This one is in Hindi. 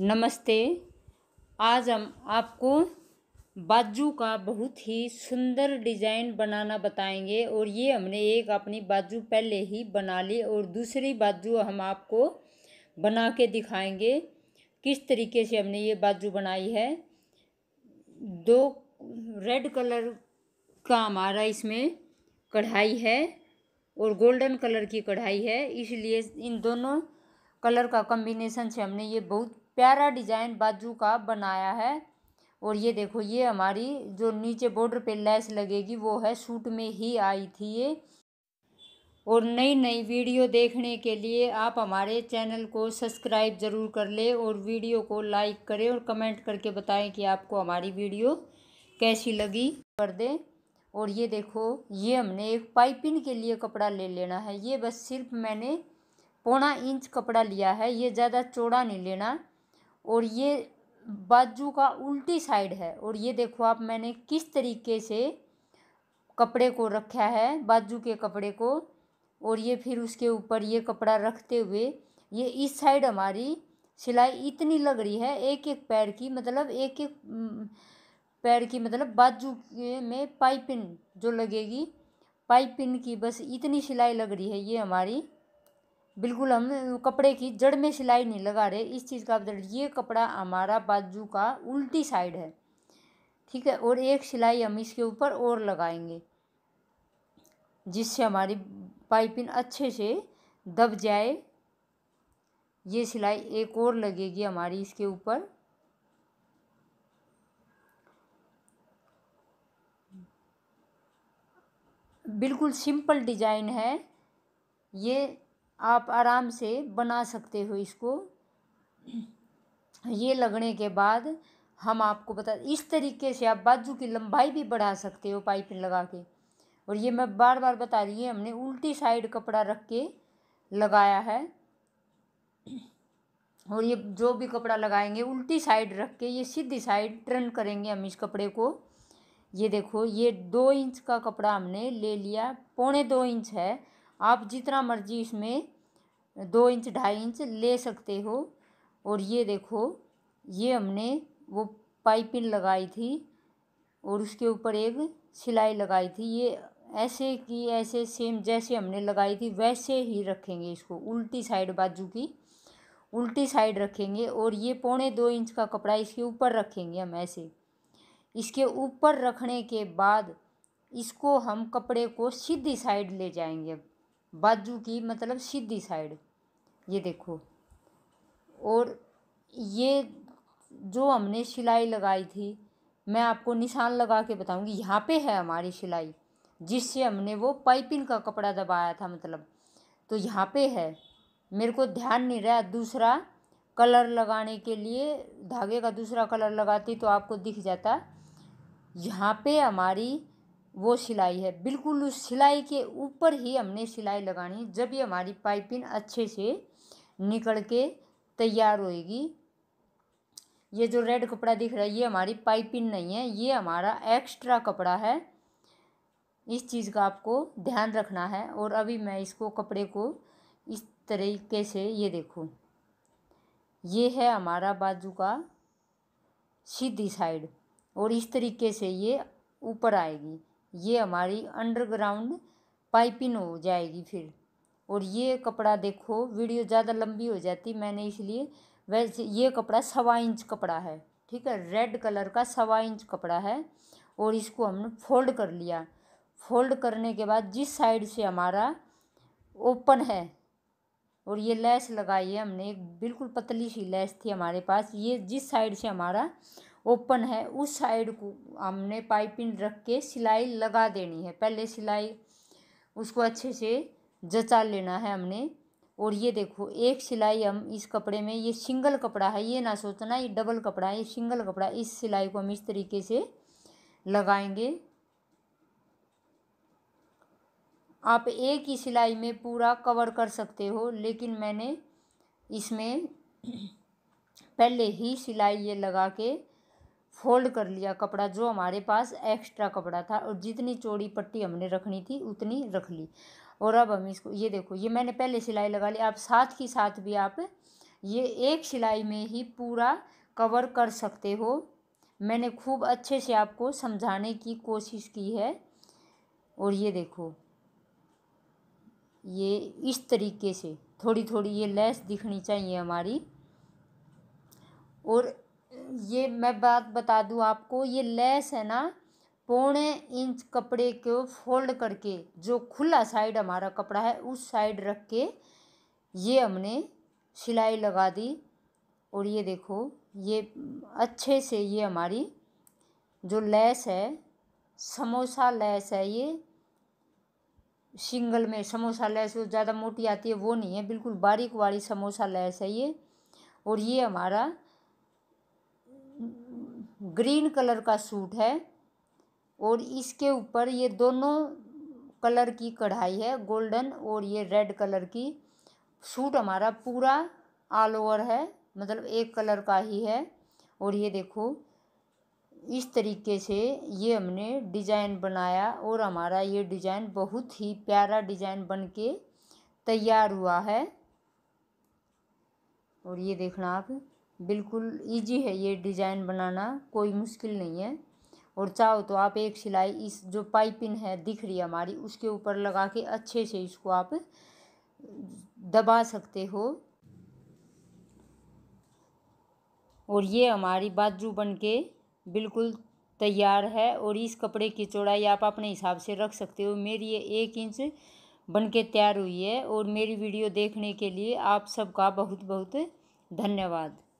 नमस्ते आज हम आपको बाजू का बहुत ही सुंदर डिज़ाइन बनाना बताएंगे और ये हमने एक अपनी बाजू पहले ही बना ली और दूसरी बाजू हम आपको बना के दिखाएंगे किस तरीके से हमने ये बाजू बनाई है दो रेड कलर का हमारा इसमें कढ़ाई है और गोल्डन कलर की कढ़ाई है इसलिए इन दोनों कलर का कम्बिनेशन से हमने ये बहुत प्यारा डिजाइन बाजू का बनाया है और ये देखो ये हमारी जो नीचे बॉर्डर पे लैस लगेगी वो है सूट में ही आई थी ये और नई नई वीडियो देखने के लिए आप हमारे चैनल को सब्सक्राइब ज़रूर कर ले और वीडियो को लाइक करें और कमेंट करके बताएं कि आपको हमारी वीडियो कैसी लगी कर दें और ये देखो ये हमने एक पाइपिंग के लिए कपड़ा ले लेना है ये बस सिर्फ मैंने पौना इंच कपड़ा लिया है ये ज़्यादा चौड़ा नहीं लेना और ये बाजू का उल्टी साइड है और ये देखो आप मैंने किस तरीके से कपड़े को रखा है बाजू के कपड़े को और ये फिर उसके ऊपर ये कपड़ा रखते हुए ये इस साइड हमारी सिलाई इतनी लग रही है एक एक पैर की मतलब एक एक पैर की मतलब बाजू के में पाइपिन जो लगेगी पाइपिन की बस इतनी सिलाई लग रही है ये हमारी बिल्कुल हम कपड़े की जड़ में सिलाई नहीं लगा रहे इस चीज़ का आप मतलब ये कपड़ा हमारा बाजू का उल्टी साइड है ठीक है और एक सिलाई हम इसके ऊपर और लगाएंगे जिससे हमारी पाइपिंग अच्छे से दब जाए ये सिलाई एक और लगेगी हमारी इसके ऊपर बिल्कुल सिंपल डिजाइन है ये आप आराम से बना सकते हो इसको ये लगने के बाद हम आपको बता इस तरीके से आप बाजू की लंबाई भी बढ़ा सकते हो पाइपिंग लगा के और ये मैं बार बार बता रही है हमने उल्टी साइड कपड़ा रख के लगाया है और ये जो भी कपड़ा लगाएंगे उल्टी साइड रख के ये सीधी साइड टर्न करेंगे हम इस कपड़े को ये देखो ये दो इंच का कपड़ा हमने ले लिया पौने दो इंच है आप जितना मर्जी इसमें दो इंच ढाई इंच ले सकते हो और ये देखो ये हमने वो पाइपिंग लगाई थी और उसके ऊपर एक सिलाई लगाई थी ये ऐसे कि ऐसे सेम जैसे हमने लगाई थी वैसे ही रखेंगे इसको उल्टी साइड बाजू की उल्टी साइड रखेंगे और ये पौने दो इंच का कपड़ा इसके ऊपर रखेंगे हम ऐसे इसके ऊपर रखने के बाद इसको हम कपड़े को सीधी साइड ले जाएंगे अब बाजू की मतलब सीधी साइड ये देखो और ये जो हमने सिलाई लगाई थी मैं आपको निशान लगा के बताऊंगी यहाँ पे है हमारी सिलाई जिससे हमने वो पाइपिंग का कपड़ा दबाया था मतलब तो यहाँ पे है मेरे को ध्यान नहीं रहा दूसरा कलर लगाने के लिए धागे का दूसरा कलर लगाती तो आपको दिख जाता यहाँ पे हमारी वो सिलाई है बिल्कुल उस सिलाई के ऊपर ही हमने सिलाई लगानी जब ये हमारी पाइपिंग अच्छे से निकल के तैयार होएगी ये जो रेड कपड़ा दिख रहा है ये हमारी पाइपिंग नहीं है ये हमारा एक्स्ट्रा कपड़ा है इस चीज़ का आपको ध्यान रखना है और अभी मैं इसको कपड़े को इस तरीके से ये देखो ये है हमारा बाजू का सीधी साइड और इस तरीके से ये ऊपर आएगी ये हमारी अंडरग्राउंड पाइपिंग हो जाएगी फिर और ये कपड़ा देखो वीडियो ज़्यादा लंबी हो जाती मैंने इसलिए वैसे ये कपड़ा सवा इंच कपड़ा है ठीक है रेड कलर का सवा इंच कपड़ा है और इसको हमने फोल्ड कर लिया फोल्ड करने के बाद जिस साइड से हमारा ओपन है और ये लैस लगाई है हमने एक बिल्कुल पतली सी लैस थी हमारे पास ये जिस साइड से हमारा ओपन है उस साइड को हमने पाइपिंग रख के सिलाई लगा देनी है पहले सिलाई उसको अच्छे से जचा लेना है हमने और ये देखो एक सिलाई हम इस कपड़े में ये सिंगल कपड़ा है ये ना सोचना ये डबल कपड़ा है ये सिंगल कपड़ा इस सिलाई को हम इस तरीके से लगाएंगे आप एक ही सिलाई में पूरा कवर कर सकते हो लेकिन मैंने इसमें पहले ही सिलाई ये लगा के फोल्ड कर लिया कपड़ा जो हमारे पास एक्स्ट्रा कपड़ा था और जितनी चौड़ी पट्टी हमने रखनी थी उतनी रख ली और अब हम इसको ये देखो ये मैंने पहले सिलाई लगा ली आप साथ ही साथ भी आप ये एक सिलाई में ही पूरा कवर कर सकते हो मैंने खूब अच्छे से आपको समझाने की कोशिश की है और ये देखो ये इस तरीके से थोड़ी थोड़ी ये लेस दिखनी चाहिए हमारी और ये मैं बात बता दूँ आपको ये लेस है ना पौने इंच कपड़े को फोल्ड करके जो खुला साइड हमारा कपड़ा है उस साइड रख के ये हमने सिलाई लगा दी और ये देखो ये अच्छे से ये हमारी जो लैस है समोसा लैस है ये सिंगल में समोसा लैस जो ज़्यादा मोटी आती है वो नहीं है बिल्कुल बारीक वाली समोसा लैस है ये और ये हमारा ग्रीन कलर का सूट है और इसके ऊपर ये दोनों कलर की कढ़ाई है गोल्डन और ये रेड कलर की सूट हमारा पूरा ऑल ओवर है मतलब एक कलर का ही है और ये देखो इस तरीके से ये हमने डिज़ाइन बनाया और हमारा ये डिज़ाइन बहुत ही प्यारा डिज़ाइन बन के तैयार हुआ है और ये देखना आप बिल्कुल इजी है ये डिज़ाइन बनाना कोई मुश्किल नहीं है और चाहो तो आप एक सिलाई इस जो पाइपिंग है दिख रही है हमारी उसके ऊपर लगा के अच्छे से इसको आप दबा सकते हो और ये हमारी बाजू बन के बिल्कुल तैयार है और इस कपड़े की चौड़ाई आप अपने हिसाब से रख सकते हो मेरी ये एक इंच बन के तैयार हुई है और मेरी वीडियो देखने के लिए आप सबका बहुत बहुत धन्यवाद